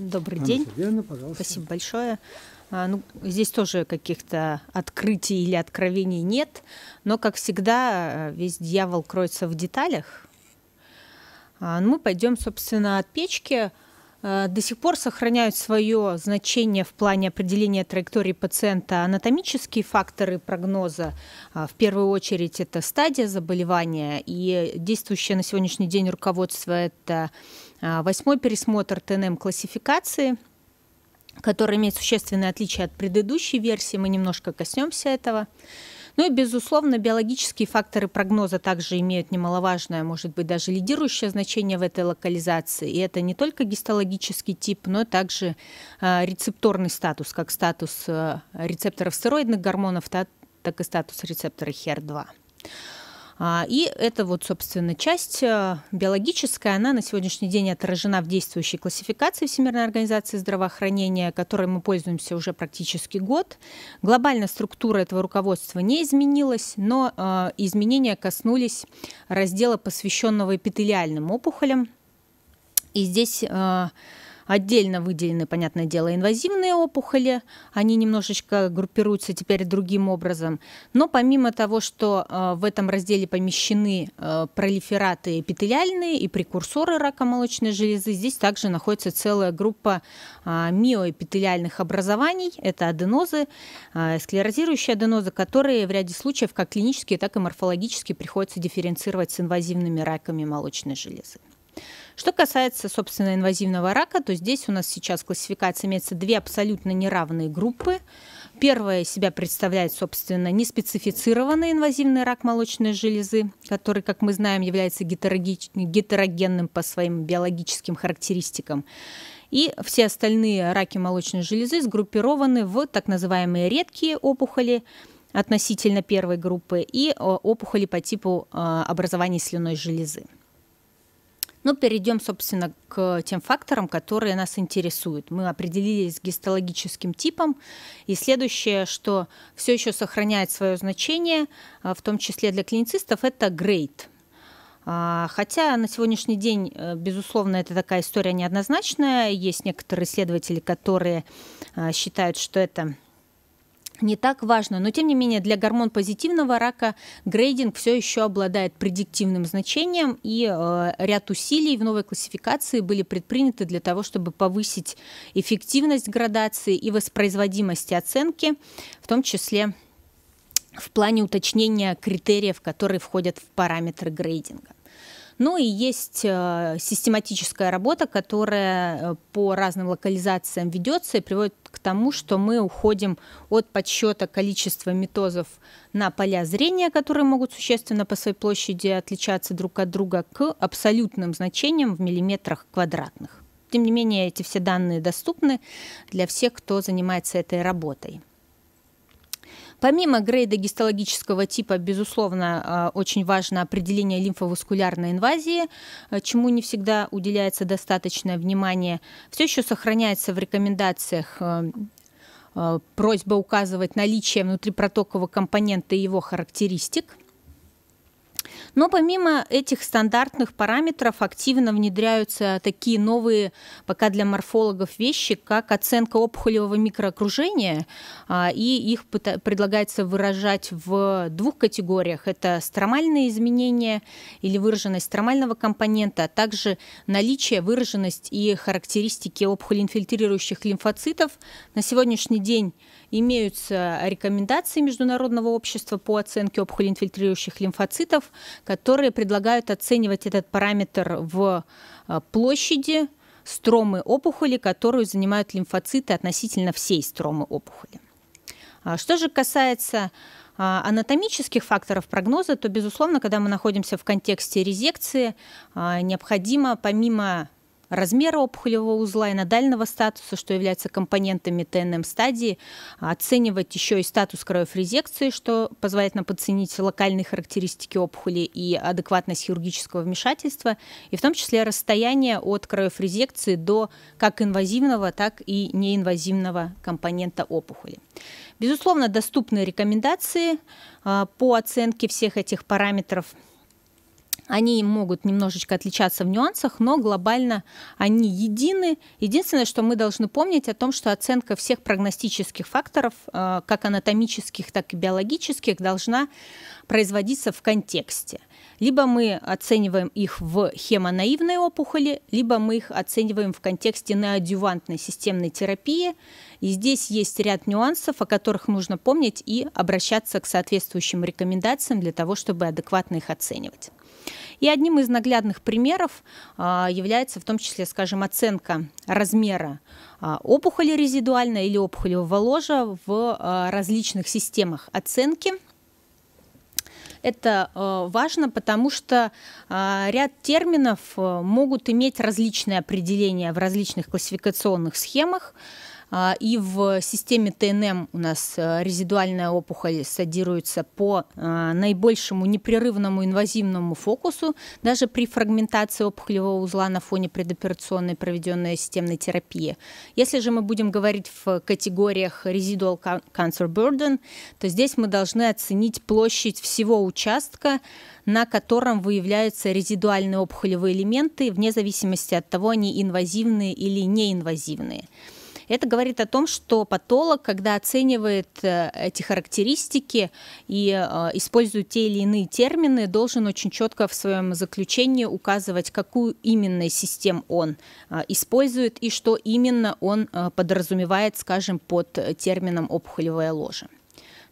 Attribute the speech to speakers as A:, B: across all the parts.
A: Добрый Анна день. Сергеевна, пожалуйста. Спасибо большое. А, ну, здесь тоже каких-то открытий или откровений нет, но, как всегда, э, весь дьявол кроется в деталях. А, ну, мы пойдем, собственно, от печки. Э, до сих пор сохраняют свое значение в плане определения траектории пациента анатомические факторы прогноза. А, в первую очередь это стадия заболевания и действующее на сегодняшний день руководство это а, восьмой пересмотр ТНМ классификации который имеет существенное отличие от предыдущей версии. Мы немножко коснемся этого. Ну и, безусловно, биологические факторы прогноза также имеют немаловажное, может быть, даже лидирующее значение в этой локализации. И это не только гистологический тип, но также э, рецепторный статус, как статус э, рецепторов стероидных гормонов, так, так и статус рецептора HER2. А, и эта вот, собственно, часть а, биологическая, она на сегодняшний день отражена в действующей классификации Всемирной организации здравоохранения, которой мы пользуемся уже практически год. Глобально структура этого руководства не изменилась, но а, изменения коснулись раздела, посвященного эпителиальным опухолям. И здесь Отдельно выделены, понятное дело, инвазивные опухоли. Они немножечко группируются теперь другим образом. Но помимо того, что э, в этом разделе помещены э, пролифераты эпителиальные и прекурсоры рака молочной железы, здесь также находится целая группа а, миоэпителиальных образований. Это аденозы, а, склерозирующие аденозы, которые в ряде случаев как клинические, так и морфологические приходится дифференцировать с инвазивными раками молочной железы. Что касается, собственно, инвазивного рака, то здесь у нас сейчас классификация имеется две абсолютно неравные группы. Первая себя представляет, собственно, неспецифицированный инвазивный рак молочной железы, который, как мы знаем, является гетерогенным по своим биологическим характеристикам. И все остальные раки молочной железы сгруппированы в так называемые редкие опухоли, относительно первой группы и э, опухоли по типу э, образования слюной железы. Ну, перейдем, собственно, к тем факторам, которые нас интересуют. Мы определились с гистологическим типом, и следующее, что все еще сохраняет свое значение, а, в том числе для клиницистов, это грейд. А, хотя на сегодняшний день, э, безусловно, это такая история неоднозначная. Есть некоторые исследователи, которые а, считают, что это не так важно. Но, тем не менее, для гормон позитивного рака грейдинг все еще обладает предиктивным значением, и э, ряд усилий в новой классификации были предприняты для того, чтобы повысить эффективность градации и воспроизводимость оценки, в том числе в плане уточнения критериев, которые входят в параметры грейдинга. Ну и есть э, систематическая работа, которая э, по разным локализациям ведется и приводит к тому, что мы уходим от подсчета количества метозов на поля зрения, которые могут существенно по своей площади отличаться друг от друга, к абсолютным значениям в миллиметрах квадратных. Тем не менее, эти все данные доступны для всех, кто занимается этой работой. Помимо грейда гистологического типа, безусловно, а, очень важно определение лимфоваскулярной инвазии, а, чему не всегда уделяется достаточное внимание. Все еще сохраняется в рекомендациях а, просьба указывать наличие внутрипротокового компонента и его характеристик – но помимо этих стандартных параметров активно внедряются такие новые пока для морфологов вещи, как оценка опухолевого микроокружения, а, и их предлагается выражать в двух категориях. Это стромальные изменения или выраженность стромального компонента, а также наличие, выраженность и характеристики опухолеинфильтрирующих лимфоцитов. На сегодняшний день имеются рекомендации Международного общества по оценке опухолеинфильтрирующих лимфоцитов, которые предлагают оценивать этот параметр в э, площади стромы опухоли, которую занимают лимфоциты относительно всей стромы опухоли. А что же касается а, анатомических факторов прогноза, то, безусловно, когда мы находимся в контексте резекции, а, необходимо помимо размера опухолевого узла и надального статуса, что является компонентами ТНМ стадии, а оценивать еще и статус краев резекции, что позволяет нам подценить локальные характеристики опухоли и адекватность хирургического вмешательства, и в том числе расстояние от краев резекции до как инвазивного, так и неинвазивного компонента опухоли. Безусловно, доступны рекомендации а, по оценке всех этих параметров они могут немножечко отличаться в нюансах, но глобально они едины. Единственное, что мы должны помнить о том, что оценка всех прогностических факторов, э, как анатомических, так и биологических, должна производиться в контексте. Либо мы оцениваем их в хемонаивной опухоли, либо мы их оцениваем в контексте неодювантной системной терапии. И здесь есть ряд нюансов, о которых нужно помнить и обращаться к соответствующим рекомендациям для того, чтобы адекватно их оценивать. И одним из наглядных примеров а, является в том числе, скажем, оценка размера а, опухоли резидуальной или опухолевого ложа в а, различных системах оценки это важно, потому что ряд терминов могут иметь различные определения в различных классификационных схемах. А, и в системе ТНМ у нас э, резидуальная опухоль садируется по э, наибольшему непрерывному инвазивному фокусу, даже при фрагментации опухолевого узла на фоне предоперационной проведенной системной терапии. Если же мы будем говорить в категориях residual cancer burden, то здесь мы должны оценить площадь всего участка, на котором выявляются резидуальные опухолевые элементы, вне зависимости от того, они инвазивные или неинвазивные. Это говорит о том, что патолог, когда оценивает э, эти характеристики и э, использует те или иные термины, должен очень четко в своем заключении указывать, какую именно систему он э, использует и что именно он подразумевает, скажем, под термином опухолевая ложа.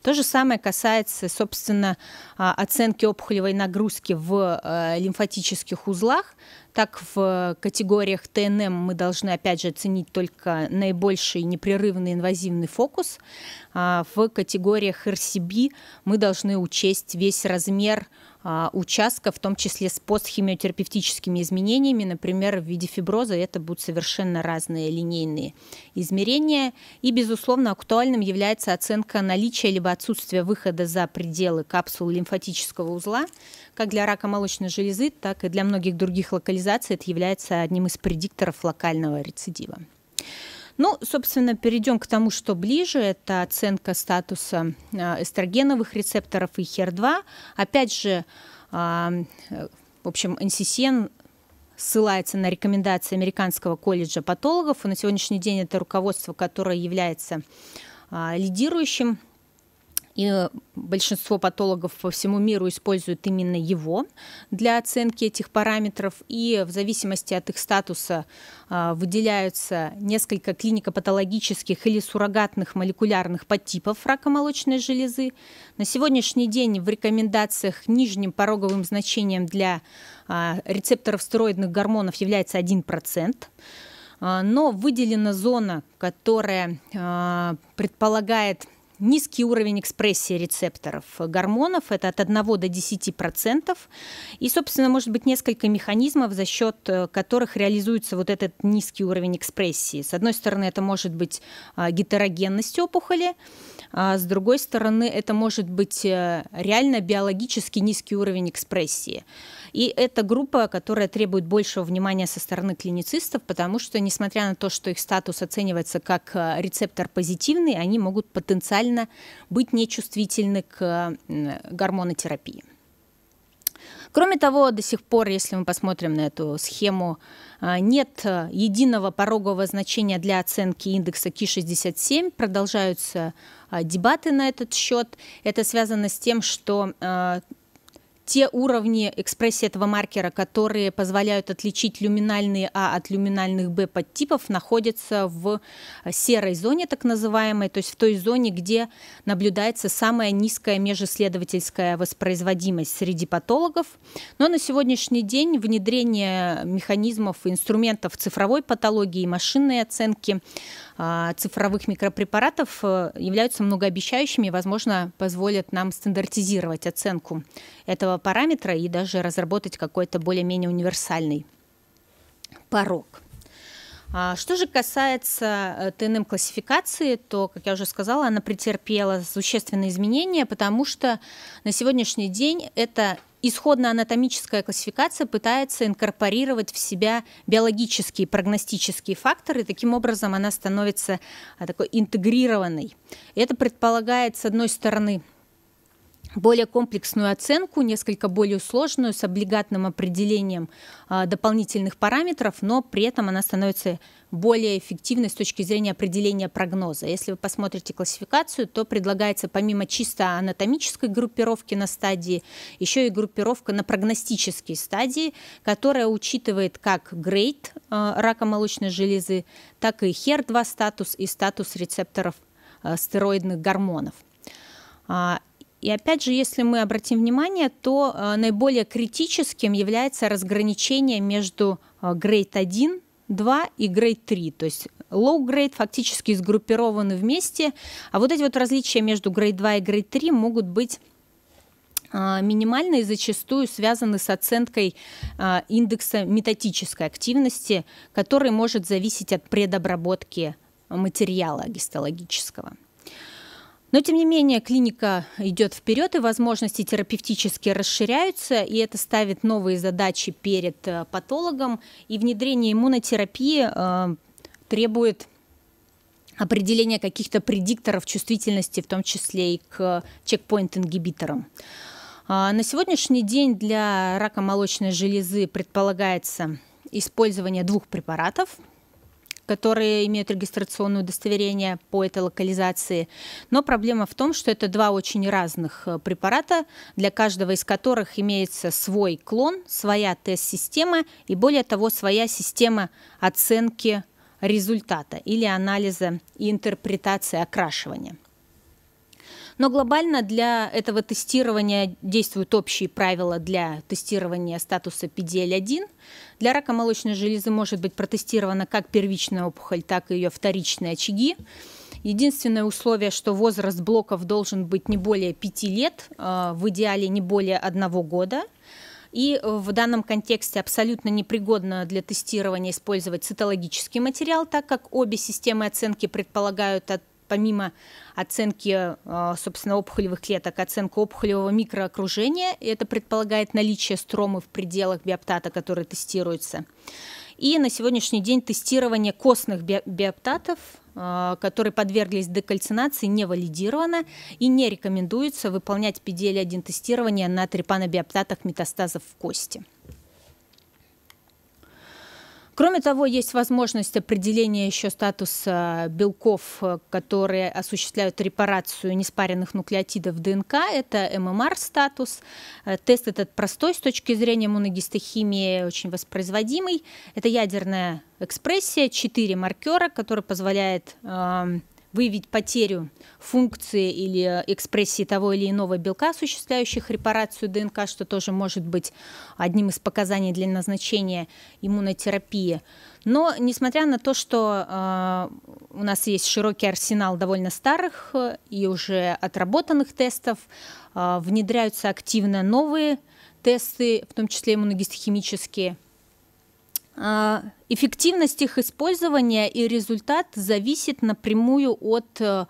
A: То же самое касается, собственно, оценки опухолевой нагрузки в лимфатических узлах. Так в категориях ТНМ мы должны, опять же, оценить только наибольший непрерывный инвазивный фокус. А в категориях РСБ мы должны учесть весь размер а, участка, в том числе с постхимиотерапевтическими изменениями, например, в виде фиброза, это будут совершенно разные линейные измерения. И, безусловно, актуальным является оценка наличия либо отсутствия выхода за пределы капсулы лимфатического узла, как для рака молочной железы, так и для многих других локализаций это является одним из предикторов локального рецидива. Ну, собственно, перейдем к тому, что ближе. Это оценка статуса а, эстрогеновых рецепторов и HER2. Опять же, а, в общем, NCCN ссылается на рекомендации Американского колледжа патологов. И на сегодняшний день это руководство, которое является а, лидирующим и большинство патологов по всему миру используют именно его для оценки этих параметров, и в зависимости от их статуса а, выделяются несколько клинико или суррогатных молекулярных подтипов рака молочной железы. На сегодняшний день в рекомендациях нижним пороговым значением для а, рецепторов стероидных гормонов является 1% а, но выделена зона, которая предполагает низкий уровень экспрессии рецепторов э, гормонов, это от 1 до 10%, и, собственно, может быть несколько механизмов, за счет э, которых реализуется вот этот низкий уровень экспрессии. С одной стороны, это может быть а, гетерогенность опухоли, а с другой стороны, это может быть э, реально биологически низкий уровень экспрессии. И это группа, которая требует большего внимания со стороны клиницистов, потому что, несмотря на то, что их статус оценивается как рецептор позитивный, они могут потенциально нормально быть нечувствительны к гормонотерапии. Кроме того, до сих пор, если мы посмотрим на эту схему, а, нет единого порогового значения для оценки индекса Ки-67. Продолжаются а, дебаты на этот счет. Это связано с тем, что а, те уровни экспрессии этого маркера, которые позволяют отличить люминальные А от люминальных Б подтипов, находятся в серой зоне, так называемой, то есть в той зоне, где наблюдается самая низкая межисследовательская воспроизводимость среди патологов. Но на сегодняшний день внедрение механизмов и инструментов цифровой патологии и машинной оценки а, цифровых микропрепаратов э, являются многообещающими возможно, позволят нам стандартизировать оценку этого параметра и даже разработать какой-то более-менее универсальный порог. А, что же касается э, ТНМ-классификации, то, как я уже сказала, она претерпела существенные изменения, потому что на сегодняшний день это исходная анатомическая классификация пытается инкорпорировать в себя биологические прогностические факторы, и таким образом она становится а, такой интегрированной. Это предполагает, с одной стороны, более комплексную оценку, несколько более сложную, с облигатным определением а, дополнительных параметров, но при этом она становится более эффективной с точки зрения определения прогноза. Если вы посмотрите классификацию, то предлагается помимо чисто анатомической группировки на стадии, еще и группировка на прогностические стадии, которая учитывает как грейд а, рака молочной железы, так и HER2 статус и статус рецепторов а, стероидных гормонов. И опять же, если мы обратим внимание, то э, наиболее критическим является разграничение между э, Grade 1, 2 и Grade 3. То есть low grade фактически сгруппированы вместе, а вот эти вот различия между Grade 2 и Grade 3 могут быть э, минимальные зачастую связаны с оценкой индекса метатической активности, который может зависеть от предобработки материала гистологического. Но, тем не менее, клиника идет вперед, и возможности терапевтически расширяются, и это ставит новые задачи перед э, патологом. И внедрение иммунотерапии э, требует определения каких-то предикторов чувствительности, в том числе и к чекпоинт-ингибиторам. А, на сегодняшний день для рака молочной железы предполагается использование двух препаратов – которые имеют регистрационное удостоверение по этой локализации. Но проблема в том, что это два очень разных э, препарата, для каждого из которых имеется свой клон, своя тест-система и, более того, своя система оценки результата или анализа и интерпретации окрашивания. Но глобально для этого тестирования действуют общие правила для тестирования статуса PDL-1. Для рака молочной железы может быть протестирована как первичная опухоль, так и ее вторичные очаги. Единственное условие, что возраст блоков должен быть не более 5 лет, э, в идеале не более одного года. И э, в данном контексте абсолютно непригодно для тестирования использовать цитологический материал, так как обе системы оценки предполагают от помимо оценки, э, собственно, опухолевых клеток, оценка опухолевого микроокружения. Это предполагает наличие стромы в пределах биоптата, который тестируется. И на сегодняшний день тестирование костных биоптатов, э, которые подверглись декальцинации, не валидировано и не рекомендуется выполнять PDL-1 тестирование на трепанобиоптатах метастазов в кости. Кроме того, есть возможность определения еще статуса белков, э, которые осуществляют репарацию неспаренных нуклеотидов ДНК. Это ММР-статус. Э, тест этот простой с точки зрения моногистохимии, очень воспроизводимый. Это ядерная экспрессия, четыре маркера, который позволяет эм, выявить потерю функции или э, экспрессии того или иного белка, осуществляющих репарацию ДНК, что тоже может быть одним из показаний для назначения иммунотерапии. Но несмотря на то, что э, у нас есть широкий арсенал довольно старых э, и уже отработанных тестов, э, внедряются активно новые тесты, в том числе иммуногистохимические, а, эффективность их использования и результат зависит напрямую от э,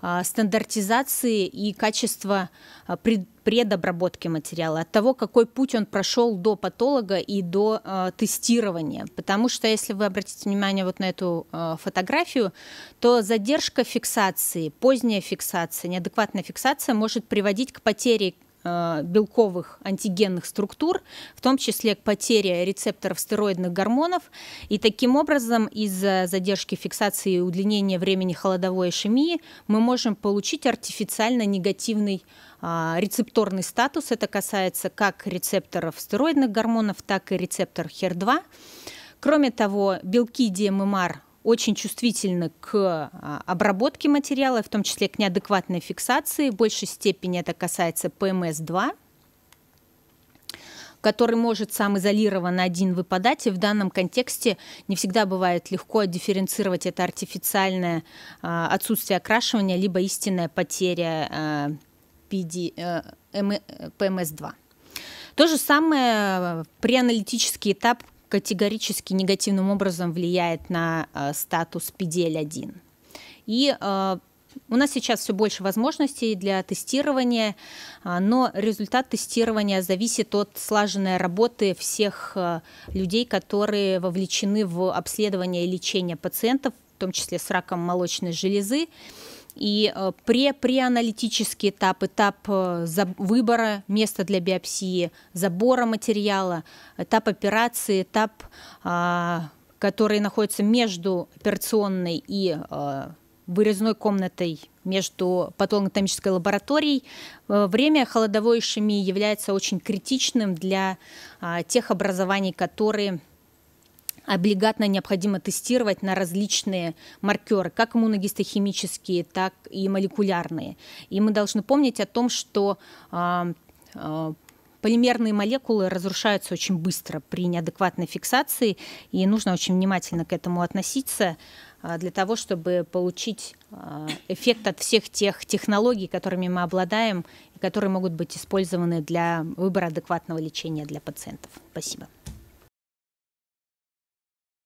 A: а, стандартизации и качества а, предобработки материала, от того, какой путь он прошел до патолога и до тестирования. Потому что, если вы обратите внимание вот на эту фотографию, то задержка фиксации, поздняя фиксация, неадекватная фиксация может приводить к потере Э, белковых антигенных структур, в том числе к потере рецепторов стероидных гормонов. И таким образом из-за задержки фиксации и удлинения времени холодовой ишемии мы можем получить артифициально негативный а, рецепторный статус. Это касается как рецепторов стероидных гормонов, так и рецептор HER2. Кроме того, белки DMMR очень чувствительны к а, обработке материала, в том числе к неадекватной фиксации. В большей степени это касается ПМС-2, который может сам изолированно один выпадать, и в данном контексте не всегда бывает легко дифференцировать это арtificiальное а, отсутствие окрашивания, либо истинная потеря а, э, эм, э, ПМС-2. То же самое э, при аналитический этап категорически негативным образом влияет на э, статус PDL-1. И э, у нас сейчас все больше возможностей для тестирования, а, но результат тестирования зависит от слаженной работы всех э, людей, которые вовлечены в обследование и лечение пациентов, в том числе с раком молочной железы. И э, пре преаналитический этап, этап э, выбора места для биопсии, забора материала, этап операции, этап, а, который находится между операционной и э, вырезной комнатой между патологоанатомической лабораторией. Время холодовой ишемии является очень критичным для а, тех образований, которые Облигатно необходимо тестировать на различные маркеры, как иммуногистохимические, так и молекулярные. И мы должны помнить о том, что а, а, полимерные молекулы разрушаются очень быстро при неадекватной фиксации, и нужно очень внимательно к этому относиться а, для того, чтобы получить эффект от всех тех технологий, которыми мы обладаем, и которые могут быть использованы для выбора адекватного лечения для пациентов. Спасибо.